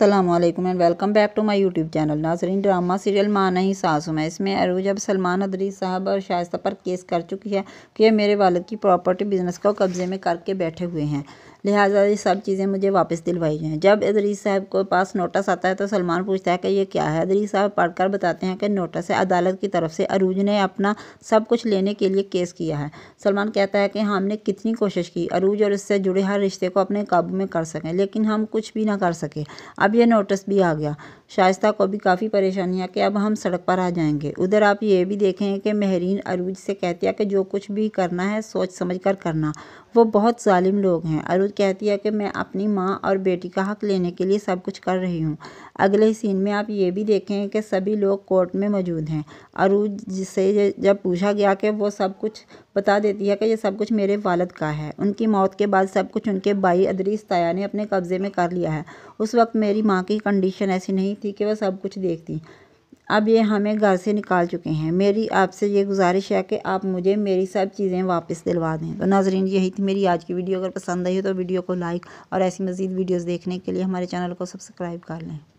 Aslam and welcome back to my YouTube channel नाजरीन drama serial माँ नहीं सासू मैं इसमें अरूज अब सलमान अदरी साहब और शाइस्ता पर केस कर चुकी है कि मेरे वालद की प्रॉपर्टी बिजनेस को कब्ज़े में करके बैठे हुए हैं लिहाजा ये सब चीज़ें मुझे वापस दिलवाई जाएँ जब इदरीस साहब को पास नोटिस आता है तो सलमान पूछता है कि ये क्या है इदरीस साहब पढ़कर बताते हैं कि नोटिस है अदालत की तरफ से अरूज ने अपना सब कुछ लेने के लिए केस किया है सलमान कहता है कि हमने कितनी कोशिश की अरूज और इससे जुड़े हर रिश्ते को अपने काबू में कर सकें लेकिन हम कुछ भी ना कर सके अब यह नोटिस भी आ गया शाइस्ता को भी काफ़ी परेशानियाँ कि अब हम सड़क पर आ जाएंगे उधर आप ये भी देखें कि महरीन अरूज से कहती है कि जो कुछ भी करना है सोच समझ कर करना वो बहुत ालिम लोग हैं अरूज कहती है कि मैं अपनी माँ और बेटी का हक लेने के लिए सब कुछ कर रही हूँ अगले सीन में आप ये भी देखें कि सभी लोग कोर्ट में मौजूद हैं अरूज जिससे जब पूछा गया कि वो सब कुछ बता देती है कि ये सब कुछ मेरे वालद का है उनकी मौत के बाद सब कुछ उनके भाई अदरीस ताया ने अपने कब्ज़े में कर लिया है उस वक्त मेरी माँ की कंडीशन ऐसी नहीं नहीं थी कि वह सब कुछ देखती अब ये हमें घर से निकाल चुके हैं मेरी आपसे ये गुजारिश है कि आप मुझे मेरी सब चीज़ें वापस दिलवा दें तो नाजरीन यही थी मेरी आज की वीडियो अगर पसंद आई हो तो वीडियो को लाइक और ऐसी मज़ीद वीडियोस देखने के लिए हमारे चैनल को सब्सक्राइब कर लें